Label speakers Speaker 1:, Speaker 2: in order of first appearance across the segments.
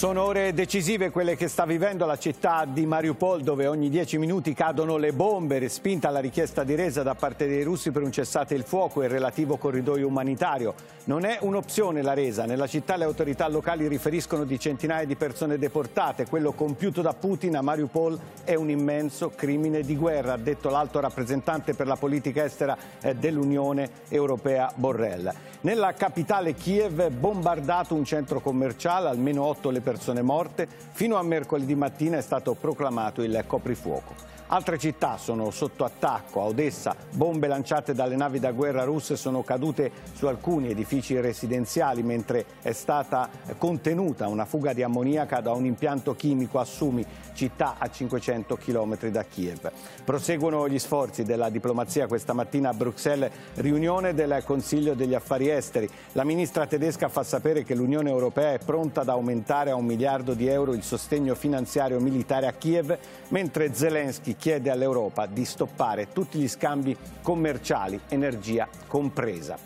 Speaker 1: Sono ore decisive quelle che sta vivendo la città di Mariupol dove ogni dieci minuti cadono le bombe, respinta la richiesta di resa da parte dei russi per un cessate il fuoco e il relativo corridoio umanitario. Non è un'opzione la resa, nella città le autorità locali riferiscono di centinaia di persone deportate, quello compiuto da Putin a Mariupol è un immenso crimine di guerra, ha detto l'alto rappresentante per la politica estera eh, dell'Unione Europea Borrell. Nella capitale Kiev bombardato un centro commerciale, almeno otto le persone persone morte, fino a mercoledì mattina è stato proclamato il coprifuoco. Altre città sono sotto attacco. A Odessa bombe lanciate dalle navi da guerra russe sono cadute su alcuni edifici residenziali mentre è stata contenuta una fuga di ammoniaca da un impianto chimico a Sumi, città a 500 km da Kiev. Proseguono gli sforzi della diplomazia questa mattina a Bruxelles, riunione del Consiglio degli Affari Esteri. La ministra tedesca fa sapere che l'Unione Europea è pronta ad aumentare a un miliardo di euro il sostegno finanziario militare a Kiev, mentre Zelensky chiede all'Europa di stoppare tutti gli scambi commerciali, energia compresa.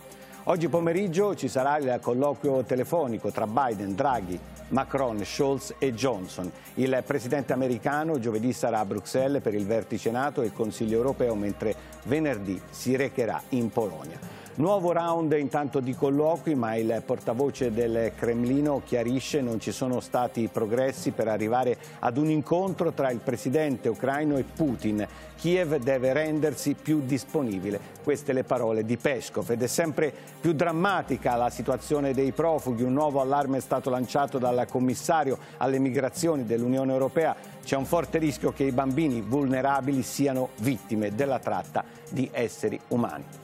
Speaker 1: Oggi pomeriggio ci sarà il colloquio telefonico tra Biden, Draghi, Macron, Scholz e Johnson. Il presidente americano giovedì sarà a Bruxelles per il vertice NATO e il Consiglio europeo, mentre venerdì si recherà in Polonia. Nuovo round intanto di colloqui, ma il portavoce del Cremlino chiarisce non ci sono stati progressi per arrivare ad un incontro tra il presidente ucraino e Putin. Kiev deve rendersi più disponibile. Queste le parole di Peskov ed è sempre più drammatica la situazione dei profughi. Un nuovo allarme è stato lanciato dal commissario alle migrazioni dell'Unione Europea. C'è un forte rischio che i bambini vulnerabili siano vittime della tratta di esseri umani.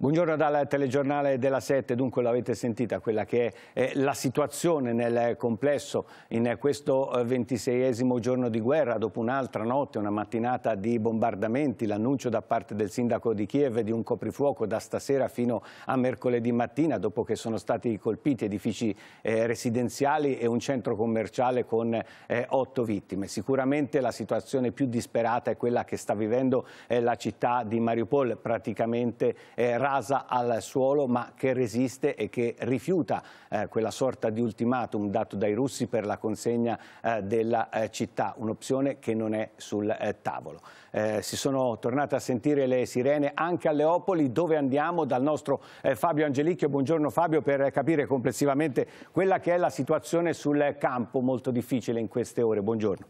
Speaker 1: Buongiorno dal telegiornale della Sette, dunque l'avete sentita quella che è la situazione nel complesso in questo eh, ventiseiesimo giorno di guerra dopo un'altra notte, una mattinata di bombardamenti, l'annuncio da parte del sindaco di Kiev di un coprifuoco da stasera fino a mercoledì mattina dopo che sono stati colpiti edifici eh, residenziali e un centro commerciale con eh, otto vittime. Sicuramente la situazione più disperata è quella che sta vivendo la città di Mariupol, praticamente eh, rasa al suolo ma che resiste e che rifiuta eh, quella sorta di ultimatum dato dai russi per la consegna eh, della eh, città, un'opzione che non è sul eh, tavolo. Eh, si sono tornate a sentire le sirene anche a Leopoli dove andiamo dal nostro eh, Fabio Angelicchio. Buongiorno Fabio per capire complessivamente quella che è la situazione sul campo molto difficile in queste ore. Buongiorno.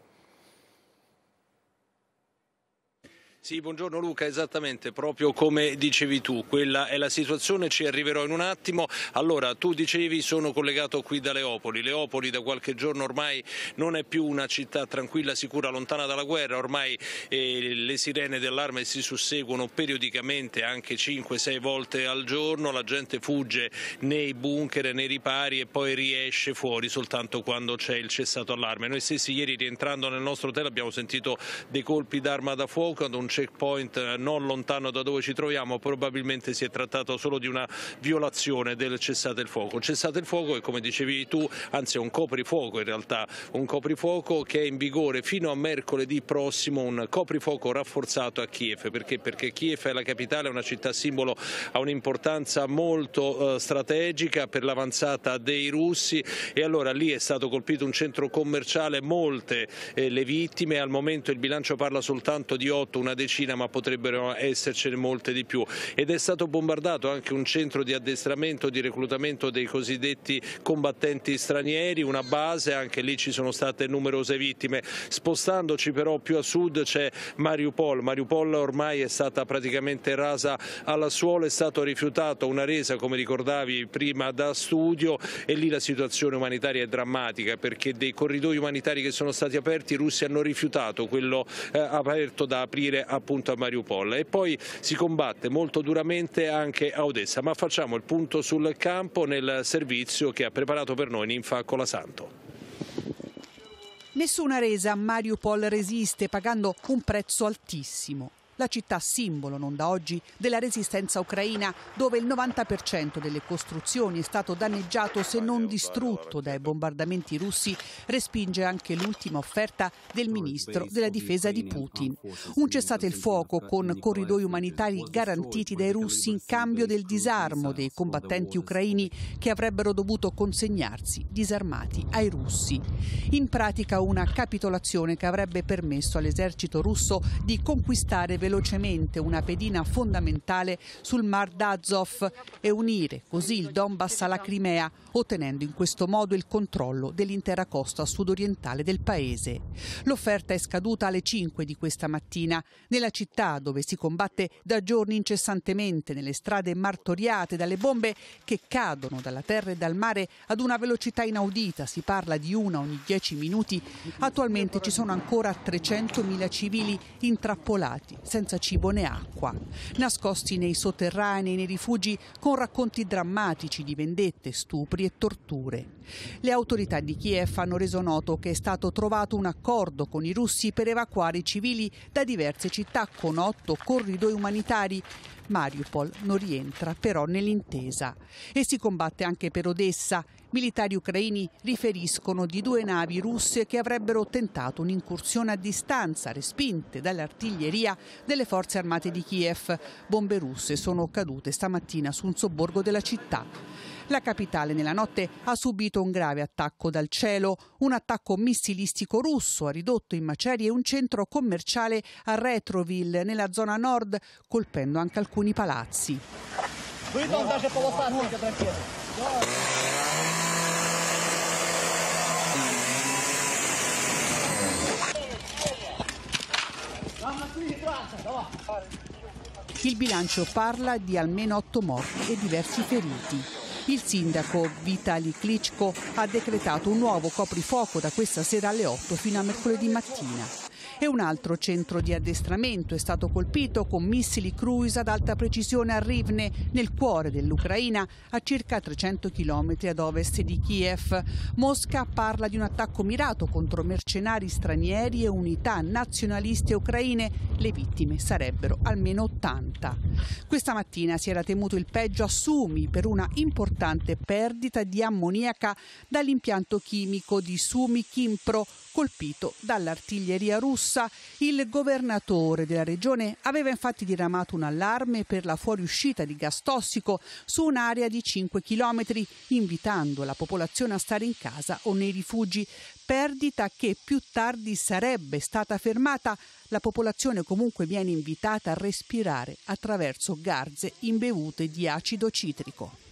Speaker 2: Sì, buongiorno Luca, esattamente, proprio come dicevi tu, quella è la situazione, ci arriverò in un attimo. Allora, tu dicevi sono collegato qui da Leopoli, Leopoli da qualche giorno ormai non è più una città tranquilla, sicura, lontana dalla guerra, ormai eh, le sirene dell'arma si susseguono periodicamente anche 5-6 volte al giorno, la gente fugge nei bunker, nei ripari e poi riesce fuori soltanto quando c'è il cessato allarme. Noi stessi ieri rientrando nel nostro hotel abbiamo sentito dei colpi d'arma da fuoco ad un checkpoint eh, non lontano da dove ci troviamo, probabilmente si è trattato solo di una violazione del cessate il fuoco. Il Cessate il fuoco è come dicevi tu, anzi è un coprifuoco in realtà, un coprifuoco che è in vigore fino a mercoledì prossimo, un coprifuoco rafforzato a Kiev, perché? Perché Kiev è la capitale, è una città simbolo, ha un'importanza molto eh, strategica per l'avanzata dei russi e allora lì è stato colpito un centro commerciale, molte eh, le vittime, al momento il bilancio parla soltanto di 8, una decina ma potrebbero essercene molte di più ed è stato bombardato anche un centro di addestramento, di reclutamento dei cosiddetti combattenti stranieri, una base, anche lì ci sono state numerose vittime. Spostandoci però più a sud c'è Mariupol, Mariupol ormai è stata praticamente rasa alla suola, è stato rifiutato una resa come ricordavi prima da studio e lì la situazione umanitaria è drammatica perché dei corridoi umanitari che sono stati aperti i russi hanno rifiutato quello eh, aperto da aprire appunto a Mariupol e poi si combatte molto duramente anche a Odessa, ma facciamo il punto sul campo nel servizio che ha preparato per noi Ninfa Colasanto.
Speaker 3: Nessuna resa, Mariupol resiste pagando un prezzo altissimo la città simbolo, non da oggi, della resistenza ucraina, dove il 90% delle costruzioni è stato danneggiato se non distrutto dai bombardamenti russi, respinge anche l'ultima offerta del ministro della difesa di Putin. Un cessate il fuoco con corridoi umanitari garantiti dai russi in cambio del disarmo dei combattenti ucraini che avrebbero dovuto consegnarsi disarmati ai russi. In pratica una capitolazione che avrebbe permesso all'esercito russo di conquistare velocemente velocemente una pedina fondamentale sul Mar d'Azov e unire così il Donbass alla Crimea, ottenendo in questo modo il controllo dell'intera costa sudorientale del paese. L'offerta è scaduta alle 5 di questa mattina. Nella città, dove si combatte da giorni incessantemente, nelle strade martoriate dalle bombe che cadono dalla terra e dal mare ad una velocità inaudita, si parla di una ogni 10 minuti, attualmente ci sono ancora 300.000 civili intrappolati, senza cibo né acqua, nascosti nei sotterranei, nei rifugi, con racconti drammatici di vendette, stupri e torture. Le autorità di Kiev hanno reso noto che è stato trovato un accordo con i russi per evacuare i civili da diverse città con otto corridoi umanitari. Mariupol non rientra però nell'intesa e si combatte anche per Odessa Militari ucraini riferiscono di due navi russe che avrebbero tentato un'incursione a distanza, respinte dall'artiglieria delle forze armate di Kiev. Bombe russe sono cadute stamattina su un sobborgo della città. La capitale nella notte ha subito un grave attacco dal cielo. Un attacco missilistico russo ha ridotto in macerie un centro commerciale a Retroville, nella zona nord, colpendo anche alcuni palazzi. Il bilancio parla di almeno otto morti e diversi feriti. Il sindaco Vitali Klitschko ha decretato un nuovo coprifuoco da questa sera alle 8 fino a mercoledì mattina e un altro centro di addestramento è stato colpito con missili cruise ad alta precisione a Rivne, nel cuore dell'Ucraina, a circa 300 km ad ovest di Kiev. Mosca parla di un attacco mirato contro mercenari stranieri e unità nazionaliste ucraine. Le vittime sarebbero almeno 80. Questa mattina si era temuto il peggio a Sumi per una importante perdita di ammoniaca dall'impianto chimico di Sumi Kimpro colpito dall'artiglieria russa. Il governatore della regione aveva infatti diramato un allarme per la fuoriuscita di gas tossico su un'area di 5 km, invitando la popolazione a stare in casa o nei rifugi, perdita che più tardi sarebbe stata fermata. La popolazione comunque viene invitata a respirare attraverso garze imbevute di acido citrico.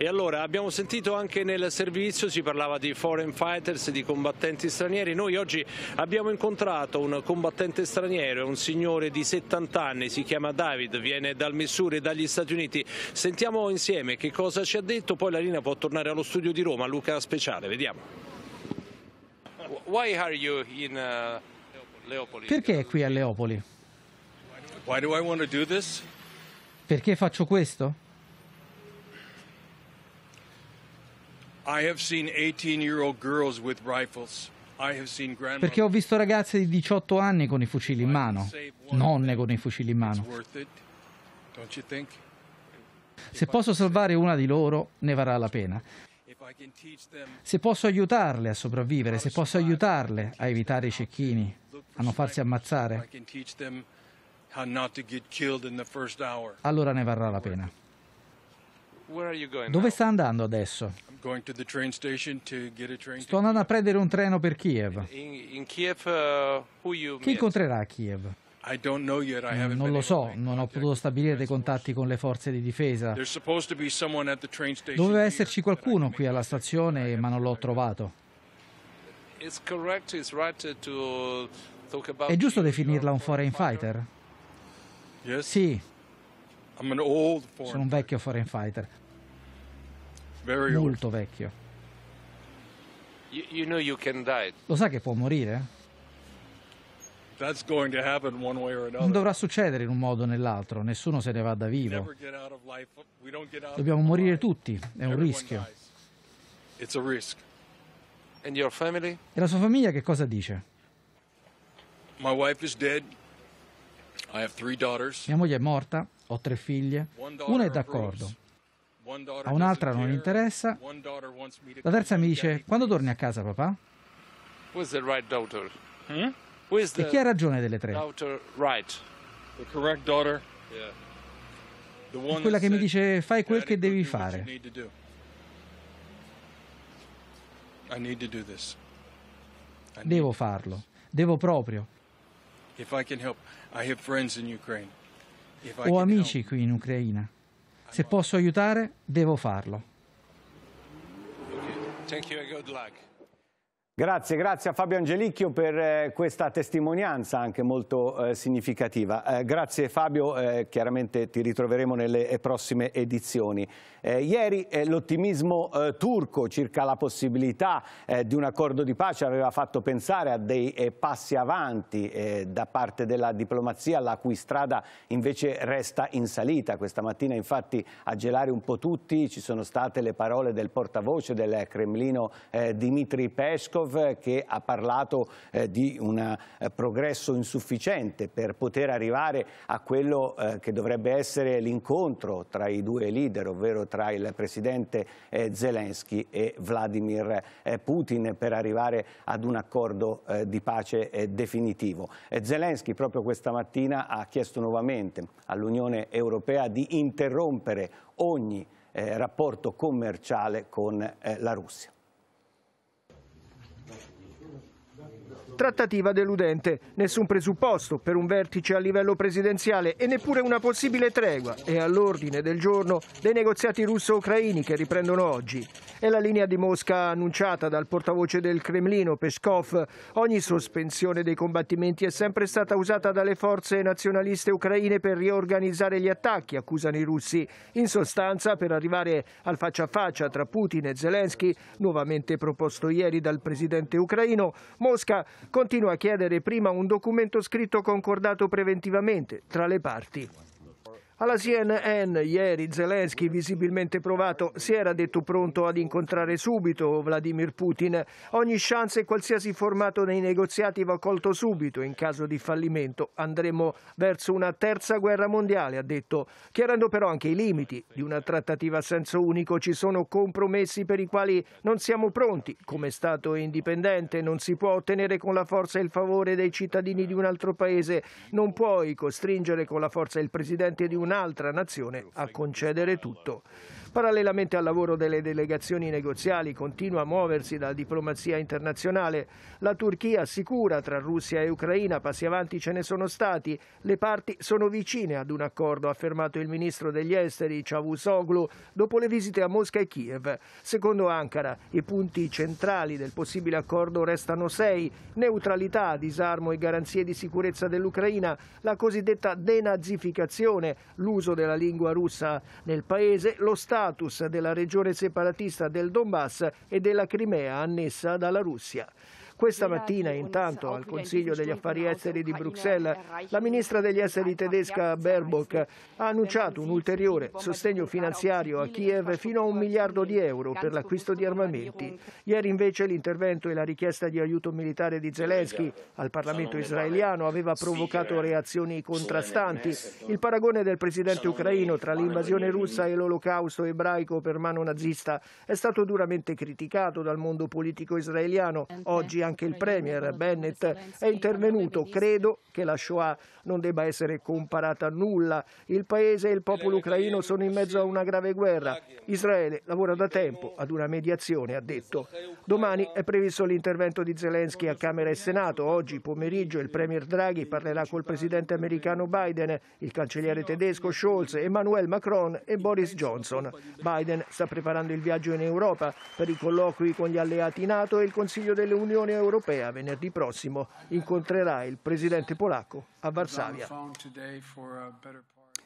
Speaker 2: E allora abbiamo sentito anche nel servizio, si parlava di foreign fighters, di combattenti stranieri, noi oggi abbiamo incontrato un combattente straniero, un signore di 70 anni, si chiama David, viene dal Missouri dagli Stati Uniti. Sentiamo insieme che cosa ci ha detto, poi la linea può tornare allo studio di Roma, Luca Speciale, vediamo. Why are you in uh, Perché è qui a Leopoli?
Speaker 4: Perché faccio questo? Perché ho visto ragazze di 18 anni con i fucili in mano, nonne con i fucili in mano. Se posso salvare una di loro, ne varrà la pena. Se posso aiutarle a sopravvivere, se posso aiutarle a evitare i cecchini, a non farsi ammazzare, allora ne varrà la pena. Dove sta andando adesso? Sto andando a prendere un treno per Kiev. Uh,
Speaker 5: Chi incontrerà a Kiev? Non lo so,
Speaker 4: non ho potuto stabilire dei contatti con le forze di difesa.
Speaker 2: Doveva esserci
Speaker 4: qualcuno qui alla stazione, ma non l'ho trovato.
Speaker 2: È giusto definirla
Speaker 4: un foreign fighter?
Speaker 2: Sì. Sono un
Speaker 4: vecchio foreign fighter.
Speaker 2: Molto
Speaker 4: vecchio. Lo sa che può morire?
Speaker 2: Non dovrà
Speaker 4: succedere in un modo o nell'altro, nessuno se ne va da vivo.
Speaker 2: Dobbiamo morire
Speaker 4: tutti, è un rischio. E la sua famiglia che cosa dice? Mia moglie è morta, ho tre figlie, una è d'accordo, a un'altra non interessa,
Speaker 2: la terza mi dice
Speaker 4: quando torni a casa papà?
Speaker 2: Hmm? E chi ha ragione delle tre? È quella che mi dice fai quel che devi fare.
Speaker 4: Devo farlo, devo proprio.
Speaker 5: If I can help, I have friends in Ukraine. Ho amici
Speaker 4: qui in Ucraina. Se posso aiutare, devo farlo.
Speaker 1: Grazie, grazie a Fabio Angelicchio per eh, questa testimonianza anche molto eh, significativa. Eh, grazie Fabio, eh, chiaramente ti ritroveremo nelle eh, prossime edizioni. ieri l'ottimismo turco circa la possibilità di un accordo di pace aveva fatto pensare a dei passi avanti da parte della diplomazia, la cui strada invece resta in salita. Questa mattina infatti a gelare un po' tutti ci sono state le parole del portavoce del Cremlino Dmitry Peskov Lavrov che ha parlato eh, di un eh, progresso insufficiente per poter arrivare a quello eh, che dovrebbe essere l'incontro tra i due leader, ovvero tra il presidente eh, Zelensky e Vladimir Putin per arrivare ad un accordo di pace definitivo. Zelensky proprio questa mattina ha chiesto nuovamente all'Unione Europea di interrompere ogni eh, rapporto commerciale con eh, la Russia.
Speaker 6: Trattativa deludente, nessun presupposto per un vertice a livello presidenziale e neppure una possibile tregua è all'ordine del giorno dei negoziati russo-ucraini che riprendono oggi. È la linea di Mosca annunciata dal portavoce del Cremlino Peskov. Ogni sospensione dei combattimenti è sempre stata usata dalle forze nazionaliste ucraine per riorganizzare gli attacchi, accusano i russi. In sostanza, per arrivare al faccia a faccia tra Putin e Zelensky, nuovamente proposto ieri dal presidente ucraino, Mosca continua a chiedere prima un documento scritto concordato preventivamente tra le parti. Alla CNN ieri Zelensky, visibilmente provato, si era detto pronto ad incontrare subito Vladimir Putin. Ogni chance e qualsiasi formato nei negoziati va colto subito. In caso di fallimento andremo verso una terza guerra mondiale, ha detto, chiarendo però anche i limiti di una trattativa a senso unico. Ci sono compromessi per i quali non siamo pronti. Come Stato indipendente non si può ottenere con la forza il favore dei cittadini di un altro paese. Non puoi costringere con la forza il presidente di un un'altra nazione a concedere tutto. Parallelamente al lavoro delle delegazioni negoziali continua a muoversi la diplomazia internazionale. La Turchia sicura tra Russia e Ucraina, passi avanti ce ne sono stati. Le parti sono vicine ad un accordo, ha affermato il ministro degli esteri Cavusoglu dopo le visite a Mosca e Kiev. Secondo Ankara i punti centrali del possibile accordo restano sei, neutralità, disarmo e garanzie di sicurezza dell'Ucraina, la cosiddetta denazificazione, l'uso della lingua russa nel paese, lo Stato status della regione separatista del Donbass e della Crimea annessa dalla Russia. Questa mattina, intanto, al Consiglio degli Affari Esteri di Bruxelles, la ministra degli Esteri tedesca Baerbock ha annunciato un ulteriore sostegno finanziario a Kiev fino a un miliardo di euro per l'acquisto di armamenti. Ieri invece l'intervento e la richiesta di aiuto militare di Zelensky al Parlamento israeliano aveva provocato eh. reazioni eh, contrastanti. Il paragone del presidente ucraino tra l'invasione russa e l'olocausto ebraico per mano nazista è stato duramente criticato dal mondo politico israeliano. Oggi anche il Premier Bennett è intervenuto. Credo che la Shoah non debba essere comparata a nulla. Il paese e il popolo ucraino sono in mezzo a una grave guerra. Israele lavora da tempo ad una mediazione, ha detto. Domani è previsto l'intervento di Zelensky a Camera e Senato. Oggi pomeriggio il Premier Draghi parlerà col presidente americano Biden, il cancelliere tedesco Scholz, Emmanuel Macron e Boris Johnson. Biden sta preparando il viaggio in Europa per i colloqui con gli alleati NATO e il Consiglio dell'Unione Europea venerdì prossimo. Incontrerà il presidente polacco a Varsavia savia.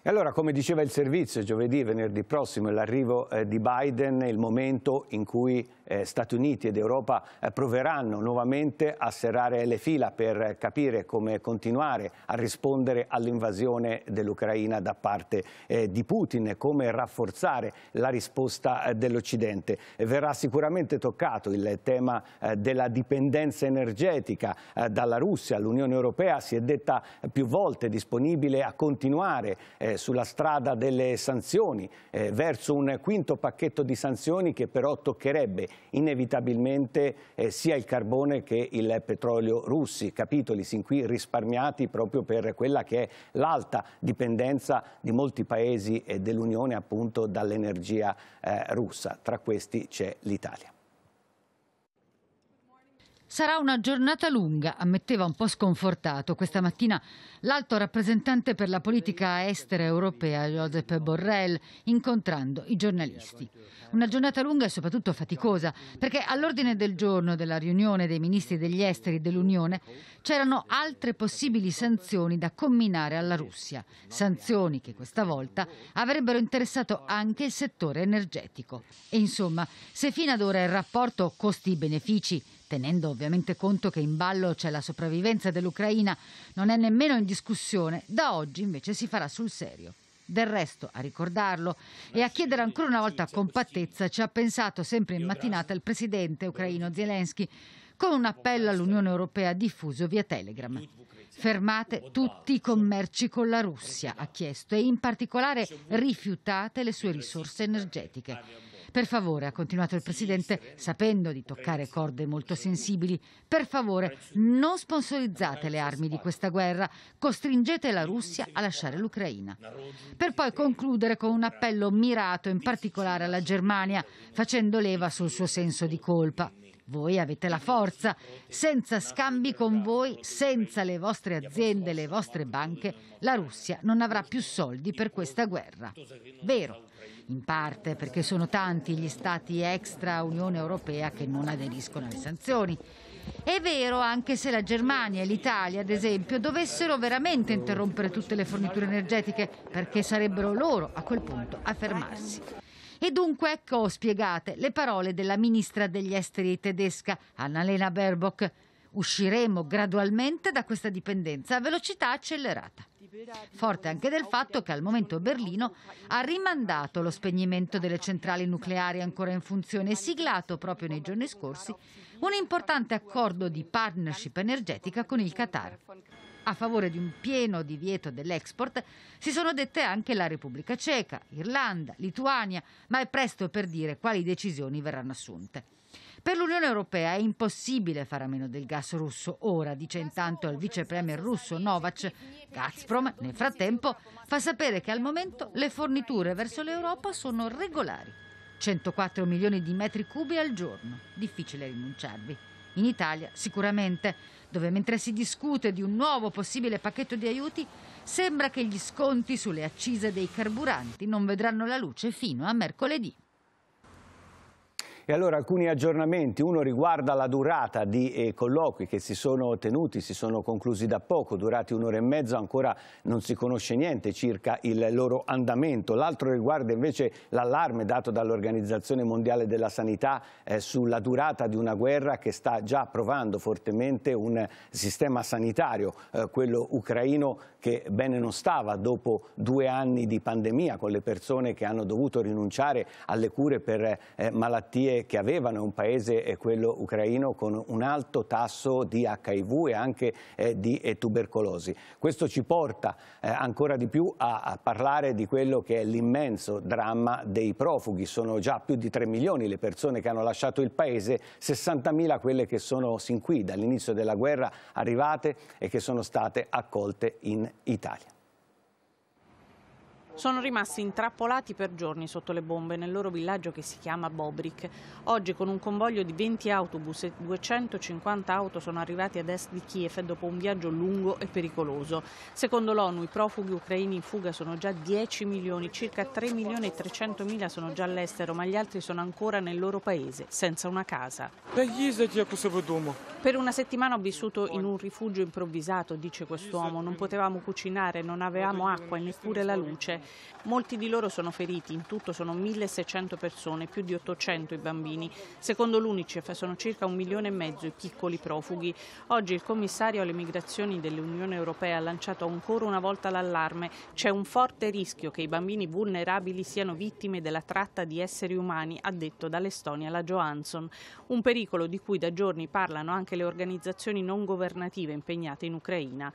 Speaker 1: E allora, come diceva il servizio, giovedì e venerdì prossimo è l'arrivo eh, di Biden, il momento in cui eh, Stati Uniti ed Europa eh, proveranno nuovamente a serrare le fila per capire come continuare a rispondere all'invasione dell'Ucraina da parte eh, di Putin, come rafforzare la risposta eh, dell'Occidente. Verrà sicuramente toccato il tema eh, della dipendenza energetica dalla Russia. L'Unione Europea si è detta più volte disponibile a continuare sulla strada delle sanzioni verso un quinto pacchetto di sanzioni che però toccherebbe inevitabilmente eh, sia il carbone che il petrolio russi, capitoli sin qui risparmiati proprio per quella che è l'alta dipendenza di molti paesi dell'Unione appunto dall'energia eh, russa, tra questi c'è l'Italia.
Speaker 7: Sarà una giornata lunga, ammetteva un po' sconfortato questa mattina l'alto rappresentante per la politica estera europea Josep Borrell incontrando i giornalisti. Una giornata lunga e soprattutto faticosa, perché all'ordine del giorno della riunione dei ministri degli esteri dell'Unione c'erano altre possibili sanzioni da combinare alla Russia, sanzioni che questa volta avrebbero interessato anche il settore energetico. E insomma, se fino ad ora il rapporto costi-benefici tenendo ovviamente conto che in ballo c'è la sopravvivenza dell'Ucraina, non è nemmeno in discussione, da oggi invece si farà sul serio. Del resto, a ricordarlo e a chiedere ancora una volta compattezza, ci ha pensato sempre in mattinata il presidente ucraino Zelensky con un appello all'Unione Europea diffuso via Telegram. Fermate tutti i commerci con la Russia, ha chiesto, e in particolare rifiutate le sue risorse energetiche. Per favore, ha continuato il Presidente, sapendo di toccare corde molto sensibili, per favore non sponsorizzate le armi di questa guerra, costringete la Russia a lasciare l'Ucraina. Per poi concludere con un appello mirato in particolare alla Germania, facendo leva sul suo senso di colpa. Voi avete la forza, senza scambi con voi, senza le vostre aziende, le vostre banche, la Russia non avrà più soldi per questa guerra. Vero in parte perché sono tanti gli stati extra Unione Europea che non aderiscono alle sanzioni. È vero anche se la Germania e l'Italia, ad esempio, dovessero veramente interrompere tutte le forniture energetiche perché sarebbero loro a quel punto a fermarsi. E dunque ecco spiegate le parole della ministra degli esteri tedesca Annalena Baerbock. Usciremo gradualmente da questa dipendenza a velocità accelerata. Forte anche del fatto che al momento Berlino ha rimandato lo spegnimento delle centrali nucleari ancora in funzione e siglato proprio nei giorni scorsi un importante accordo di partnership energetica con il Qatar. A favore di un pieno divieto dell'export si sono dette anche la Repubblica Ceca, Irlanda, Lituania, ma è presto per dire quali decisioni verranno assunte. Per l'Unione Europea è impossibile fare a meno del gas russo ora, dice intanto il vice premier russo Novak. Gazprom, nel frattempo, fa sapere che al momento le forniture verso l'Europa sono regolari. 104 milioni di metri cubi al giorno, difficile rinunciarvi. In Italia sicuramente, dove mentre si discute di un nuovo possibile pacchetto di aiuti, sembra che gli sconti sulle accise dei carburanti non vedranno la luce fino a mercoledì.
Speaker 1: E allora alcuni aggiornamenti, uno riguarda la durata di eh, colloqui che si sono tenuti, si sono conclusi da poco, durati un'ora e mezza, ancora non si conosce niente circa il loro andamento. L'altro riguarda invece l'allarme dato dall'Organizzazione Mondiale della Sanità eh, sulla durata di una guerra che sta già provando fortemente un sistema sanitario, eh, quello ucraino che bene non stava dopo due anni di pandemia con le persone che hanno dovuto rinunciare alle cure per eh, malattie storie che avevano un paese, quello ucraino, con un alto tasso di HIV e anche eh, di eh, tubercolosi. Questo ci porta eh, ancora di più a, a, parlare di quello che è l'immenso dramma dei profughi. Sono già più di 3 milioni le persone che hanno lasciato il paese, 60 mila quelle che sono sin qui dall'inizio della guerra arrivate e che sono state accolte in Italia.
Speaker 8: Sono rimasti intrappolati per giorni sotto le bombe nel loro villaggio che si chiama Bobrik. Oggi con un convoglio di 20 autobus e 250 auto sono arrivati ad est di Kiev dopo un viaggio lungo e pericoloso. Secondo l'ONU i profughi ucraini in fuga sono già 10 milioni, circa 3 milioni e 300 mila sono già all'estero, ma gli altri sono ancora nel loro paese, senza una casa. Per una settimana ho vissuto in un rifugio improvvisato, dice quest'uomo. Non potevamo cucinare, non avevamo acqua e neppure la luce. Molti di loro sono feriti, in tutto sono 1600 persone, più di 800 i bambini. Secondo l'UNICEF sono circa un milione e mezzo i piccoli profughi. Oggi il commissario alle migrazioni dell'Unione Europea ha lanciato ancora una volta l'allarme. C'è un forte rischio che i bambini vulnerabili siano vittime della tratta di esseri umani, ha detto dall'Estonia la Johansson. Un pericolo di cui da giorni parlano anche le organizzazioni non governative impegnate in Ucraina.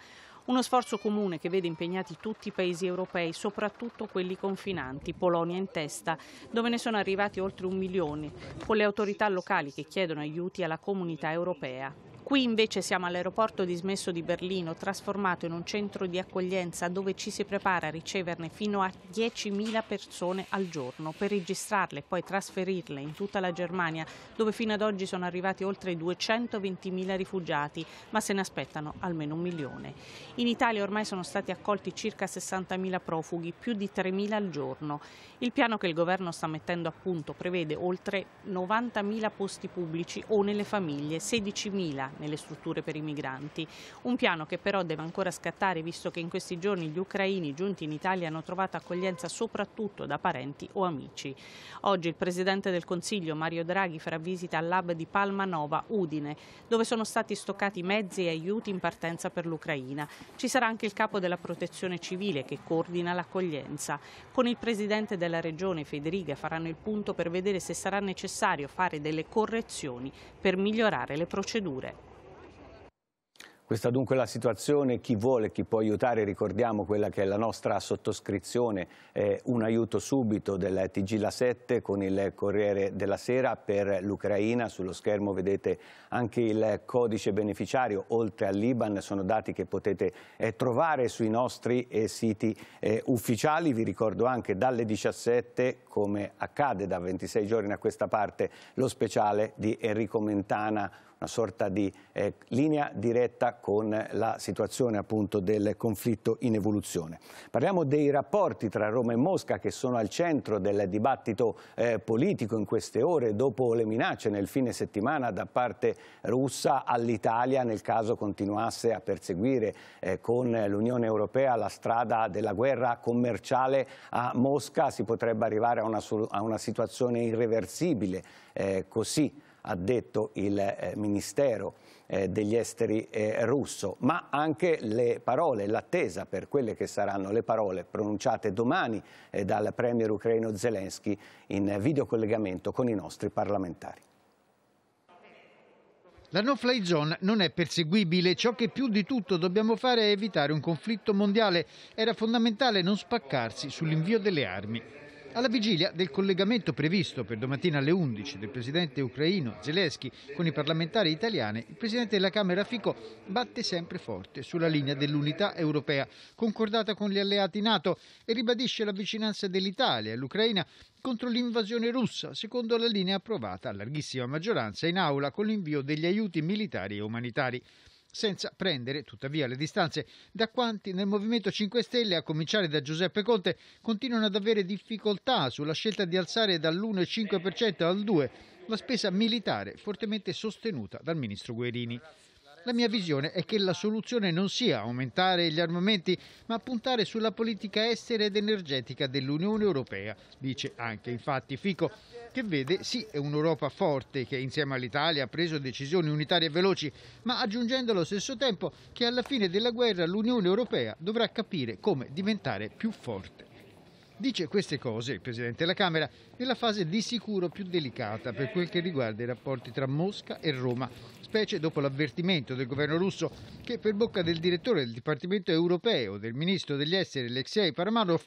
Speaker 8: Uno sforzo comune che vede impegnati tutti i paesi europei, soprattutto quelli confinanti, Polonia in testa, dove ne sono arrivati oltre un milione, con le autorità locali che chiedono aiuti alla comunità europea. Qui invece siamo all'aeroporto dismesso di Berlino, trasformato in un centro di accoglienza dove ci si prepara a riceverne fino a 10.000 persone al giorno per registrarle e poi trasferirle in tutta la Germania, dove fino ad oggi sono arrivati oltre 220.000 rifugiati, ma se ne aspettano almeno un milione. In Italia ormai sono stati accolti circa 60.000 profughi, più di 3.000 al giorno. Il piano che il governo sta mettendo a punto prevede oltre 90.000 posti pubblici o nelle famiglie, 16.000 nelle strutture per i migranti. Un piano che però deve ancora scattare visto che in questi giorni gli ucraini giunti in Italia hanno trovato accoglienza soprattutto da parenti o amici. Oggi il Presidente del Consiglio Mario Draghi farà visita al lab di Palma Nova, Udine, dove sono stati stoccati mezzi e aiuti in partenza per l'Ucraina. Ci sarà anche il capo della protezione civile che coordina l'accoglienza. Con il Presidente della Regione Federica faranno il punto per vedere se sarà necessario fare delle correzioni per migliorare le procedure.
Speaker 1: Questa dunque è la situazione, chi vuole, chi può aiutare, ricordiamo quella che è la nostra sottoscrizione, eh, un aiuto subito del TG La 7 con il Corriere della Sera per l'Ucraina, sullo schermo vedete anche il codice beneficiario, oltre al Liban sono dati che potete eh, trovare sui nostri eh, siti eh, ufficiali, vi ricordo anche dalle 17 come accade da 26 giorni a questa parte lo speciale di Enrico Mentana una sorta di eh, linea diretta con la situazione appunto del conflitto in evoluzione. Parliamo dei rapporti tra Roma e Mosca che sono al centro del dibattito eh, politico in queste ore dopo le minacce nel fine settimana da parte russa all'Italia nel caso continuasse a perseguire eh, con l'Unione Europea la strada della guerra commerciale a Mosca si potrebbe arrivare a una, a una situazione irreversibile eh, così ha detto il eh, Ministero eh, degli Esteri eh, russo, ma anche le parole, l'attesa per quelle che saranno le parole pronunciate domani dal Premier ucraino Zelensky in videocollegamento con i nostri parlamentari.
Speaker 9: La no-fly zone non è perseguibile, ciò che più di tutto dobbiamo fare è evitare un conflitto mondiale. Era fondamentale non spaccarsi sull'invio delle armi. Alla vigilia del collegamento previsto per domattina alle 11 del presidente ucraino Zelensky con i parlamentari italiani, il presidente della Camera Fico batte sempre forte sulla linea dell'unità europea concordata con gli alleati NATO e ribadisce la vicinanza dell'Italia all'Ucraina contro l'invasione russa, secondo la linea approvata a larghissima maggioranza in aula con l'invio degli aiuti militari e umanitari senza prendere tuttavia le distanze da quanti nel Movimento 5 Stelle, a cominciare da Giuseppe Conte, continuano ad avere difficoltà sulla scelta di alzare dall'1,5% al 2% la spesa militare fortemente sostenuta dal ministro Guerini. La mia visione è che la soluzione non sia aumentare gli armamenti, ma puntare sulla politica estera ed energetica dell'Unione Europea, dice anche infatti Fico, che vede sì un'Europa forte che insieme all'Italia ha preso decisioni unitarie e veloci, ma aggiungendo allo stesso tempo che alla fine della guerra l'Unione Europea dovrà capire come diventare più forte. Dice queste cose il Presidente della Camera nella fase di sicuro più delicata per quel che riguarda i rapporti tra Mosca e Roma, specie dopo l'avvertimento del governo russo che per bocca del direttore del Dipartimento europeo, del ministro degli esteri Alexei Paramanov,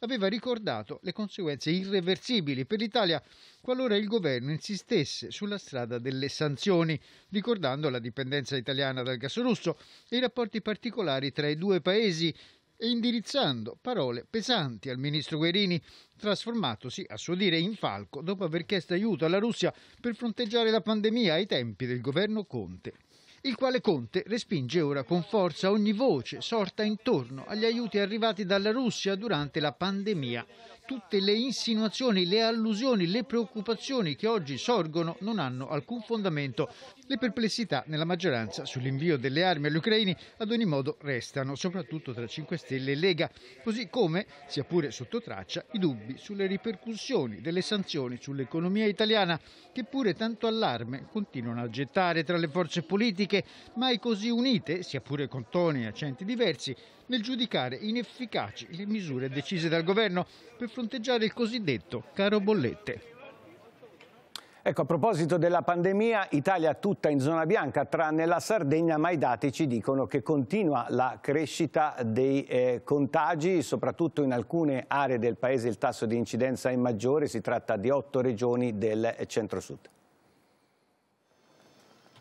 Speaker 9: aveva ricordato le conseguenze irreversibili per l'Italia qualora il governo insistesse sulla strada delle sanzioni, ricordando la dipendenza italiana dal gas russo e i rapporti particolari tra i due paesi, e indirizzando parole pesanti al ministro Guerini, trasformatosi a suo dire in falco dopo aver chiesto aiuto alla Russia per fronteggiare la pandemia ai tempi del governo Conte il quale Conte respinge ora con forza ogni voce sorta intorno agli aiuti arrivati dalla Russia durante la pandemia, tutte le insinuazioni, le allusioni, le preoccupazioni che oggi sorgono non hanno alcun fondamento. Le perplessità nella maggioranza sull'invio delle armi agli ucraini ad ogni modo restano, soprattutto tra 5 Stelle e Lega, così come, sia pure sotto traccia, i dubbi sulle ripercussioni delle sanzioni sull'economia italiana, che pure tanto allarme continuano a gettare tra le forze politiche, mai così unite, sia pure con toni e accenti diversi, nel giudicare inefficaci le misure decise dal governo per fronteggiare il cosiddetto caro bollette.
Speaker 1: Ecco, a proposito della pandemia, Italia tutta in zona bianca, tranne la Sardegna, ma i dati ci dicono che continua la crescita dei eh, contagi, soprattutto in alcune aree del paese il tasso di incidenza è maggiore, si tratta di otto regioni del centro-sud.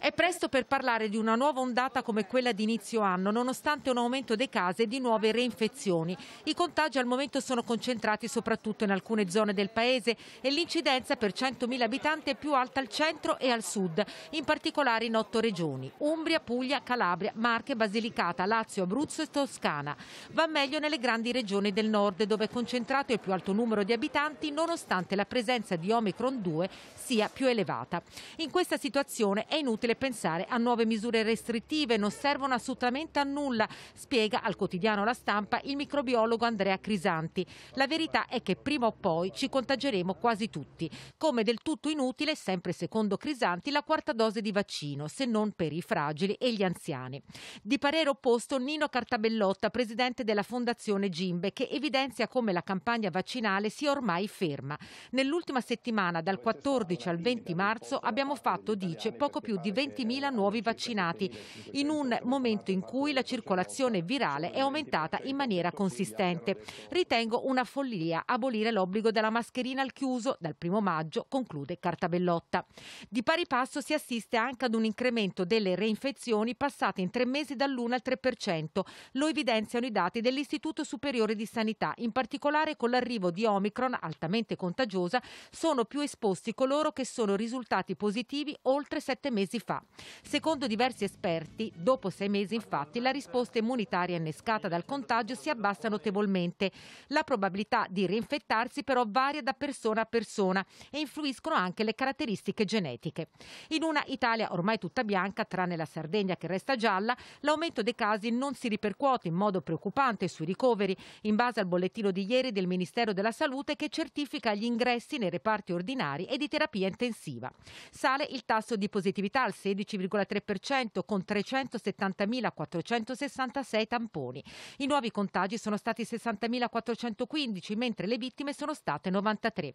Speaker 10: È presto per parlare di una nuova ondata come quella di inizio anno, nonostante un aumento dei casi e di nuove reinfezioni. I contagi al momento sono concentrati soprattutto in alcune zone del paese e l'incidenza per 100.000 abitanti è più alta al centro e al sud, in particolare in otto regioni, Umbria, Puglia, Calabria, Marche, Basilicata, Lazio, Abruzzo e Toscana. Va meglio nelle grandi regioni del nord, dove è concentrato il più alto numero di abitanti, nonostante la presenza di Omicron 2 sia più elevata. In questa situazione è inutile inutile pensare a nuove misure restrittive, non servono assolutamente a nulla, spiega al quotidiano La Stampa il microbiologo Andrea Crisanti. La verità è che prima o poi ci contageremo quasi tutti, come del tutto inutile, sempre secondo Crisanti, la quarta dose di vaccino, se non per i fragili e gli anziani. Di parere opposto Nino Cartabellotta, presidente della Fondazione Gimbe, che evidenzia come la campagna vaccinale sia ormai ferma. Nell'ultima settimana, dal 14 al 20 marzo, abbiamo fatto, dice, poco più di 20 20.000 nuovi vaccinati, in un momento in cui la circolazione virale è aumentata in maniera consistente. Ritengo una follia abolire l'obbligo della mascherina al chiuso dal primo maggio, conclude Cartabellotta. Di pari passo si assiste anche ad un incremento delle reinfezioni passate in tre mesi dall'1 al 3%. Lo evidenziano i dati dell'Istituto Superiore di Sanità. In particolare con l'arrivo di Omicron, altamente contagiosa, sono più esposti coloro che sono risultati positivi oltre sette mesi fa fa. Secondo diversi esperti, dopo sei mesi infatti la risposta immunitaria innescata dal contagio si abbassa notevolmente. La probabilità di reinfettarsi però varia da persona a persona e influiscono anche le caratteristiche genetiche. In una Italia ormai tutta bianca, tranne la Sardegna che resta gialla, l'aumento dei casi non si ripercuote in modo preoccupante sui ricoveri, in base al bollettino di ieri del Ministero della Salute che certifica gli ingressi nei reparti ordinari e di terapia intensiva. Sale il tasso di positività al 16,3% con 370.466 tamponi. I nuovi contagi sono stati 60.415 mentre le vittime sono state 93.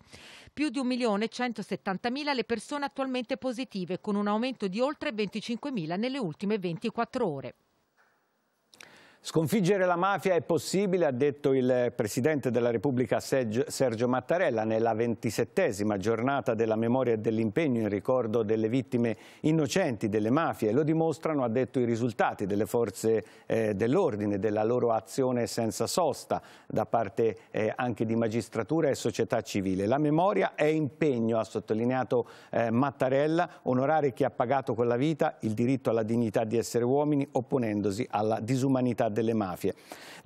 Speaker 10: Più di 1.170.000 le persone attualmente positive con un aumento di oltre 25.000 nelle ultime 24 ore.
Speaker 1: Sconfiggere la mafia è possibile, ha detto il Presidente della Repubblica Sergio Mattarella nella ventisettesima giornata della memoria e dell'impegno in ricordo delle vittime innocenti delle mafie. Lo dimostrano, ha detto, i risultati delle forze eh, dell'ordine, della loro azione senza sosta da parte eh, anche di magistratura e società civile. La memoria è impegno, ha sottolineato eh, Mattarella, onorare chi ha pagato con la vita il diritto alla dignità di essere uomini opponendosi alla disumanità delle mafie.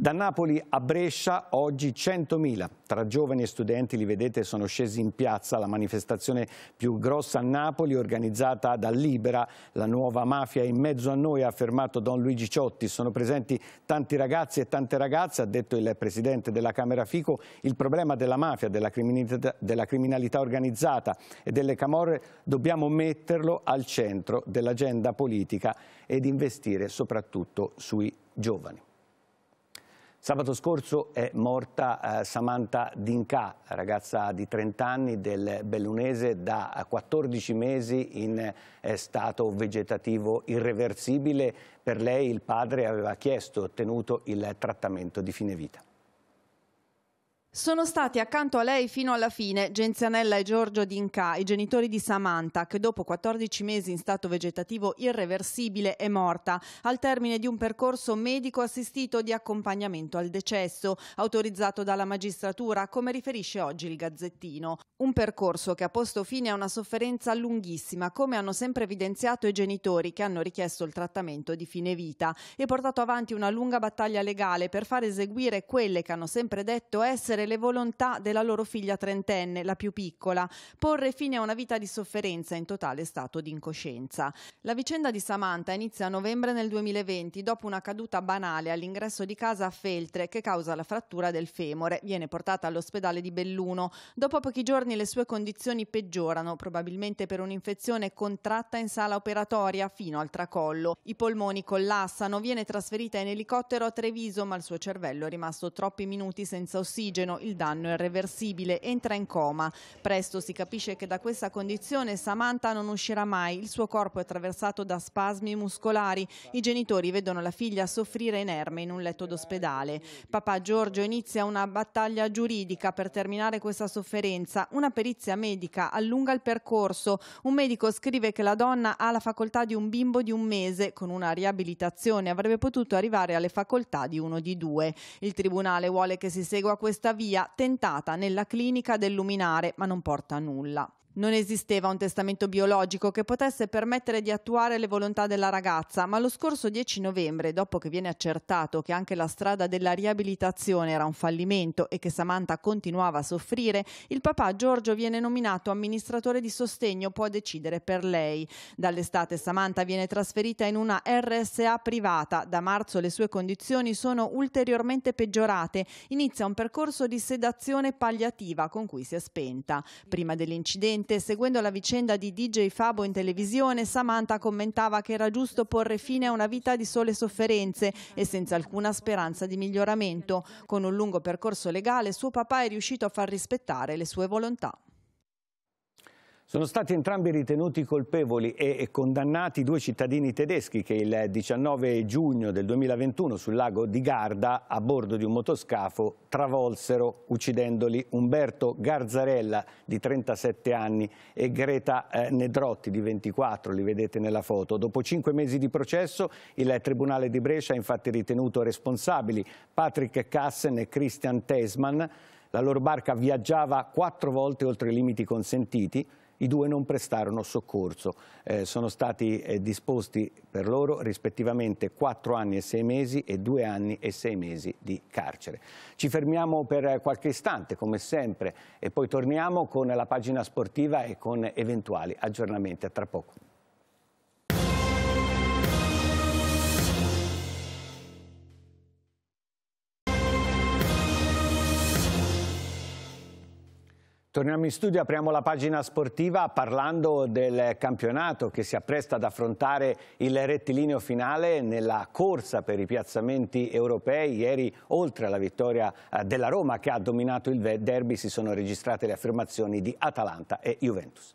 Speaker 1: Da Napoli a Brescia oggi 100.000, tra giovani e studenti li vedete sono scesi in piazza, la manifestazione più grossa a Napoli organizzata da Libera, la nuova mafia in mezzo a noi ha affermato Don Luigi Ciotti, sono presenti tanti ragazzi e tante ragazze, ha detto il presidente della Camera Fico, il problema della mafia, della criminalità, della criminalità organizzata e delle camorre dobbiamo metterlo al centro dell'agenda politica ed investire soprattutto sui giovani. Sabato scorso è morta eh, Samantha Dinca, ragazza di 30 anni del Bellunese da 14 mesi in eh, stato vegetativo irreversibile. Per lei il padre aveva chiesto e ottenuto il trattamento di fine vita.
Speaker 5: Sono stati accanto a lei fino alla fine Genzianella e Giorgio Dinca, i genitori di Samantha, che dopo 14 mesi in stato vegetativo irreversibile è morta, al termine di un percorso medico assistito di accompagnamento al decesso, autorizzato dalla magistratura, come riferisce oggi il Gazzettino. Un percorso che ha posto fine a una sofferenza lunghissima, come hanno sempre evidenziato i genitori che hanno richiesto il trattamento di fine vita e portato avanti una lunga battaglia legale per far eseguire quelle che hanno sempre detto essere raggiungere le volontà della loro figlia trentenne, la più piccola, porre fine a una vita di sofferenza in totale stato di incoscienza. La vicenda di Samantha inizia a novembre nel 2020 dopo una caduta banale all'ingresso di casa a Feltre che causa la frattura del femore. Viene portata all'ospedale di Belluno. Dopo pochi giorni le sue condizioni peggiorano, probabilmente per un'infezione contratta in sala operatoria fino al tracollo. I polmoni collassano, viene trasferita in elicottero a Treviso ma il suo cervello è rimasto troppi minuti senza ossigeno ossigeno il danno è irreversibile, entra in coma. Presto si capisce che da questa condizione Samantha non uscirà mai, il suo corpo è attraversato da spasmi muscolari. I genitori vedono la figlia soffrire inerme in un letto d'ospedale. Papà Giorgio inizia una battaglia giuridica per terminare questa sofferenza. Una perizia medica allunga il percorso. Un medico scrive che la donna ha la facoltà di un bimbo di un mese. Con una riabilitazione avrebbe potuto arrivare alle facoltà di uno di due. Il tribunale vuole che si segua questa via tentata nella clinica del luminare, ma non porta a nulla. Non esisteva un testamento biologico che potesse permettere di attuare le volontà della ragazza, ma lo scorso 10 novembre, dopo che viene accertato che anche la strada della riabilitazione era un fallimento e che Samantha continuava a soffrire, il papà Giorgio viene nominato amministratore di sostegno, può decidere per lei. Dall'estate Samantha viene trasferita in una RSA privata, da marzo le sue condizioni sono ulteriormente peggiorate, inizia un percorso di sedazione palliativa con cui si è spenta. Prima dell'incidente Recentemente, seguendo la vicenda di DJ Fabo in televisione, Samantha commentava che era giusto porre fine a una vita di sole sofferenze e senza alcuna speranza di miglioramento. Con un lungo percorso legale, suo papà è riuscito a far rispettare le sue volontà.
Speaker 1: Sono stati entrambi ritenuti colpevoli e condannati due cittadini tedeschi che il 19 giugno del 2021 sul lago di Garda, a bordo di un motoscafo, travolsero uccidendoli Umberto Garzarella di 37 anni e Greta eh, Nedrotti di 24, li vedete nella foto. Dopo cinque mesi di processo il Tribunale di Brescia ha infatti ritenuto responsabili Patrick Kassen e Christian Tesman. La loro barca viaggiava quattro volte oltre i limiti consentiti i due non prestarono soccorso, eh, sono stati eh, disposti per loro rispettivamente 4 anni e 6 mesi e 2 anni e 6 mesi di carcere. Ci fermiamo per qualche istante, come sempre, e poi torniamo con la pagina sportiva e con eventuali aggiornamenti. A tra poco. Torniamo in studio, apriamo la pagina sportiva parlando del campionato che si appresta ad affrontare il rettilineo finale nella corsa per i piazzamenti europei. Ieri, oltre alla vittoria eh, della Roma che ha dominato il derby, si sono registrate le affermazioni di Atalanta e Juventus.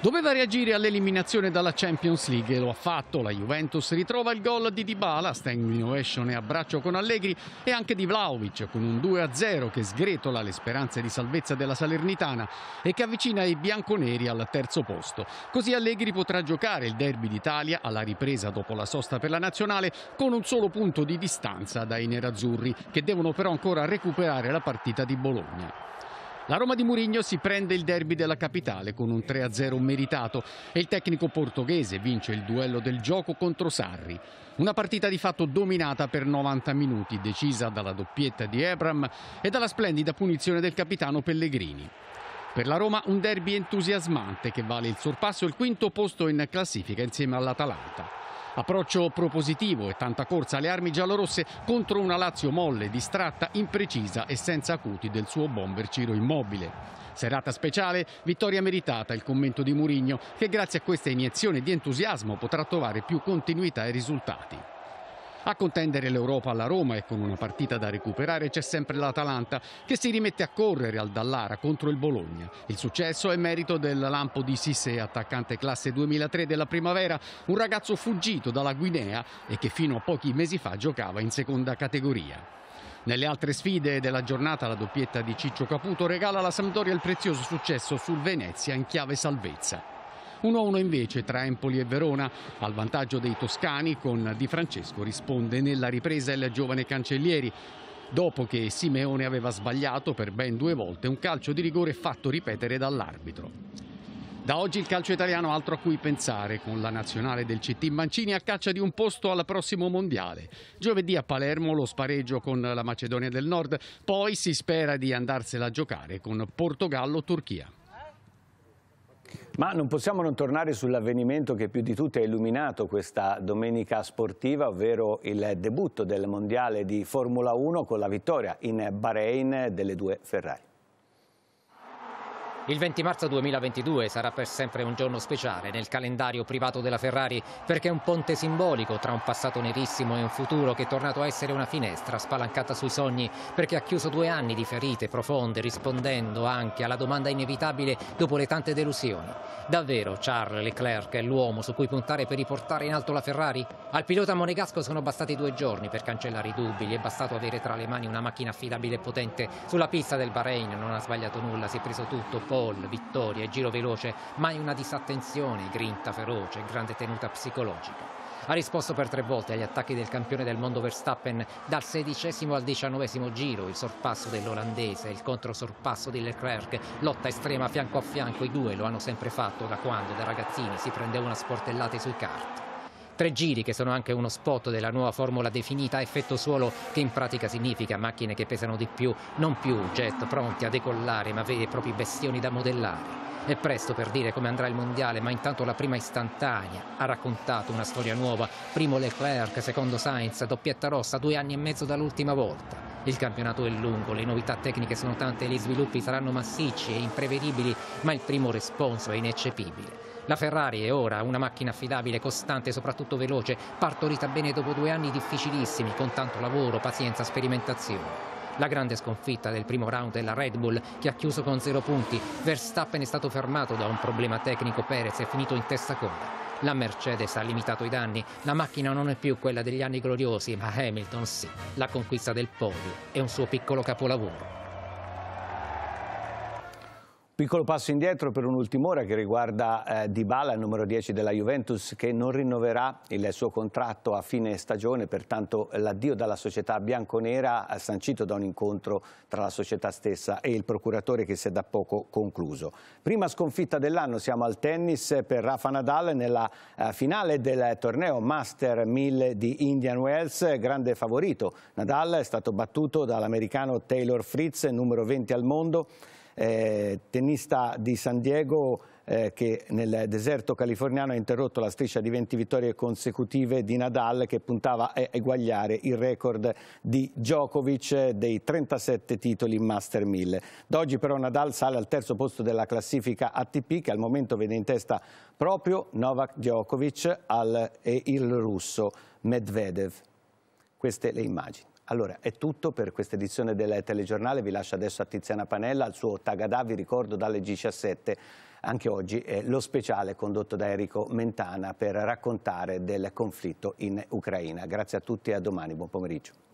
Speaker 11: Doveva reagire all'eliminazione dalla Champions League e lo ha fatto. La Juventus ritrova il gol di Dybala, standing ovation e abbraccio con Allegri e anche di Vlaovic con un 2-0 che sgretola le speranze di salvezza della Salernitana e che avvicina i bianconeri al terzo posto. Così Allegri potrà giocare il derby d'Italia alla ripresa dopo la sosta per la nazionale con un solo punto di distanza dai nerazzurri che devono però ancora recuperare la partita di Bologna. La Roma di Murigno si prende il derby della capitale con un 3-0 meritato e il tecnico portoghese vince il duello del gioco contro Sarri. Una partita di fatto dominata per 90 minuti, decisa dalla doppietta di Ebram e dalla splendida punizione del capitano Pellegrini. Per la Roma un derby entusiasmante che vale il sorpasso e il quinto posto in classifica insieme all'Atalanta. Approccio propositivo e tanta corsa alle armi giallorosse contro una Lazio molle, distratta, imprecisa e senza acuti del suo bomber Ciro Immobile. Serata speciale, vittoria meritata, il commento di Murigno, che grazie a questa iniezione di entusiasmo potrà trovare più continuità e risultati. A contendere l'Europa alla Roma e con una partita da recuperare c'è sempre l'Atalanta che si rimette a correre al Dallara contro il Bologna. Il successo è merito del lampo di Sisse, attaccante classe 2003 della primavera, un ragazzo fuggito dalla Guinea e che fino a pochi mesi fa giocava in seconda categoria. Nelle altre sfide della giornata la doppietta di Ciccio Caputo regala alla Sampdoria il prezioso successo sul Venezia in chiave salvezza. 1-1 invece tra Empoli e Verona. Al vantaggio dei toscani con Di Francesco risponde nella ripresa il giovane Cancellieri dopo che Simeone aveva sbagliato per ben due volte un calcio di rigore fatto ripetere dall'arbitro. Da oggi il calcio italiano ha altro a cui pensare, con la nazionale del CT Mancini a caccia di un posto al prossimo mondiale. Giovedì a Palermo lo spareggio con la Macedonia del Nord, poi si spera di andarsela a giocare con Portogallo-Turchia.
Speaker 1: Ma non possiamo non tornare sull'avvenimento che più di tutti ha illuminato questa domenica sportiva, ovvero il debutto del Mondiale di Formula 1 con la vittoria in Bahrain delle due Ferrari.
Speaker 12: Il 20 marzo 2022 sarà per sempre un giorno speciale nel calendario privato della Ferrari perché è un ponte simbolico tra un passato nerissimo e un futuro che è tornato a essere una finestra spalancata sui sogni perché ha chiuso due anni di ferite profonde rispondendo anche alla domanda inevitabile dopo le tante delusioni. Davvero Charles Leclerc è l'uomo su cui puntare per riportare in alto la Ferrari? Al pilota monegasco sono bastati due giorni per cancellare i dubbi, gli è bastato avere tra le mani una macchina affidabile e potente. Sulla pista del Bahrain non ha sbagliato nulla, si è preso tutto, poi gol, vittorie, giro veloce, mai una disattenzione, grinta feroce, grande tenuta psicologica. Ha risposto per tre volte agli attacchi del campione del mondo Verstappen dal sedicesimo al diciannovesimo giro, il sorpasso dell'olandese, il controsorpasso di Leclerc, lotta estrema fianco a fianco, i due lo hanno sempre fatto da quando da ragazzini si prendevano a sportellate sui kart. Tre giri che sono anche uno spot della nuova formula definita effetto suolo che in pratica significa macchine che pesano di più, non più jet pronti a decollare ma veri e propri bestioni da modellare. È presto per dire come andrà il mondiale, ma intanto la prima istantanea ha raccontato una storia nuova. Primo Leclerc, secondo Sainz, doppietta rossa, due anni e mezzo dall'ultima volta. Il campionato è lungo, le novità tecniche sono tante e gli sviluppi saranno massicci e imprevedibili, ma il primo responso è ineccepibile. La Ferrari è ora una macchina affidabile, costante, e soprattutto veloce, partorita bene dopo due anni difficilissimi, con tanto lavoro, pazienza, sperimentazione. La grande sconfitta del primo round è la Red Bull, che ha chiuso con zero punti. Verstappen è stato fermato da un problema tecnico, Perez è finito in testa coda. La Mercedes ha limitato i danni, la macchina non è più quella degli anni gloriosi, ma Hamilton sì. La conquista del podio è un suo piccolo capolavoro.
Speaker 1: Piccolo passo indietro per un'ultima ora che riguarda eh, Dybala, il numero 10 della Juventus, che non rinnoverà il suo contratto a fine stagione, pertanto l'addio dalla società bianconera eh, sancito da un incontro tra la società stessa e il procuratore che si è da poco concluso. Prima sconfitta dell'anno, siamo al tennis eh, per Rafa Nadal nella eh, finale del torneo Master 1000 di Indian Wells, grande favorito. Nadal è stato battuto dall'americano Taylor Fritz, numero 20 al mondo, eh, tennista di San Diego eh, che nel deserto californiano ha interrotto la striscia di 20 vittorie consecutive di Nadal che puntava a eguagliare il record di Djokovic dei 37 titoli in Master 1000. Da oggi però Nadal sale al terzo posto della classifica ATP che al momento vede in testa proprio Novak Djokovic al, e il russo Medvedev. Queste le immagini. Allora, è tutto per questa edizione del telegiornale. Vi lascio adesso a Tiziana Panella, al suo Tagadà, vi ricordo, dalle 17 anche oggi è lo speciale condotto da Enrico Mentana per raccontare del conflitto in Ucraina. Grazie a tutti e a domani. Buon pomeriggio.